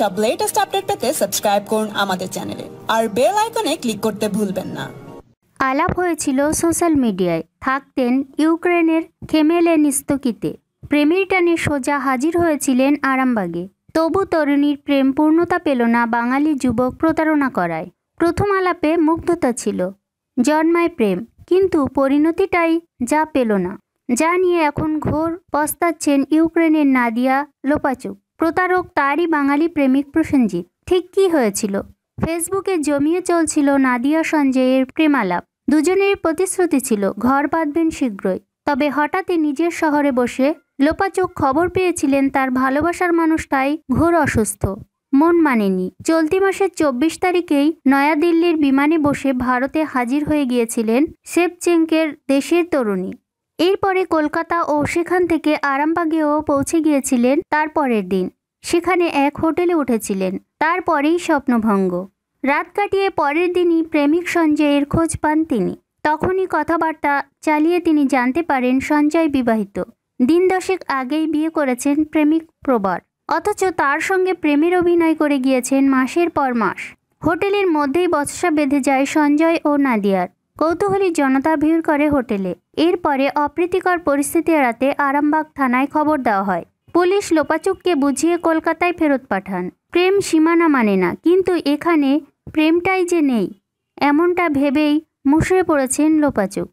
সব latest update পেতে subscribe করুন আমাদের চ্যানেলে আর বেল আইকনে ক্লিক করতে ভুলবেন না আলাপ হয়েছিল সোশ্যাল মিডিয়ায় থাকতেন ইউক্রেনের খেমেলেনিস্তকিতে প্রেমের টানে সোজা হাজির হয়েছিলেন আরামবাগে তবু তরুণীর প্রেম পূর্ণতা পেল না বাঙালি যুবক প্রতারণা করায় প্রথম আলাপে মুগ্ধতা ছিল জন্মায় প্রেম কিন্তু পরিণতিটাই যা পেল না যা নিয়ে এখন ঘোর পস্তাচ্ছেন ইউক্রেনের নাদিয়া লোপাচুক প্রতারক তারই বাঙালি প্রেমিক প্রসেনজিৎ ঠিক কি হয়েছিল ফেসবুকে জমিয়ে চলছিল নাদিয়া সঞ্জয়ের প্রেমালাপ দুজনের প্রতিশ্রুতি ছিল ঘর বাঁধবেন শীঘ্রই তবে হঠাৎই নিজের শহরে বসে লোপাচোক খবর পেয়েছিলেন তার ভালোবাসার মানুষটাই ঘোর অসুস্থ মন মানেনি চলতি মাসের চব্বিশ তারিখেই নয়াদিল্লির বিমানে বসে ভারতে হাজির হয়ে গিয়েছিলেন শেভচেঙ্কের দেশের তরুণী এরপরে কলকাতা ও সেখান থেকে আরামবাগেও পৌঁছে গিয়েছিলেন তারপরের দিন সেখানে এক হোটেলে উঠেছিলেন তারপরেই স্বপ্নভঙ্গ রাত কাটিয়ে পরের দিনই প্রেমিক সঞ্জয়ের খোঁজ পান তিনি তখনই কথাবার্তা চালিয়ে তিনি জানতে পারেন সঞ্জয় বিবাহিত দিন দশেক আগেই বিয়ে করেছেন প্রেমিক প্রবর অথচ তার সঙ্গে প্রেমের অভিনয় করে গিয়েছেন মাসের পর মাস হোটেলের মধ্যেই বৎসা বেঁধে যায় সঞ্জয় ও নাদিয়ার কৌতূহলী জনতা ভিড় করে হোটেলে এরপরে অপ্রীতিকর পরিস্থিতি এড়াতে আরামবাগ থানায় খবর দেওয়া হয় পুলিশ লোপাচুককে বুঝিয়ে কলকাতায় ফেরত পাঠান প্রেম সীমানা মানে না কিন্তু এখানে প্রেমটাই যে নেই এমনটা ভেবেই মুশড়ে পড়েছেন লোপাচুক